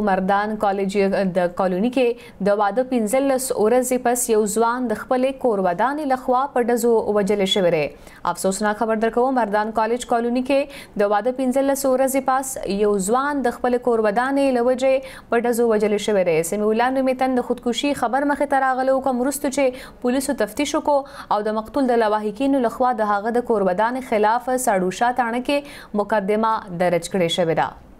مردان کالج د کالونی کې د واده 15 ورځې پس یو ځوان د خپل کور ودانې لخوا په ډزو وجل شوی دی افسوسناک خبر درکو مردان کالج کالونی کې د واده 15 ورځې پس یو ځوان د خپل کور ودانې لوجې په ډزو وجل شوی دی سیمولانو میتن د خودکشي خبر مخه ته راغلو کوم رستو چې پولیسو تفتیش وکړو او د مقتول د لواحقینو لخوا د هغه د کور ودانې خلاف ساړوشا تانه کې مقدمه درج کړې شوې ده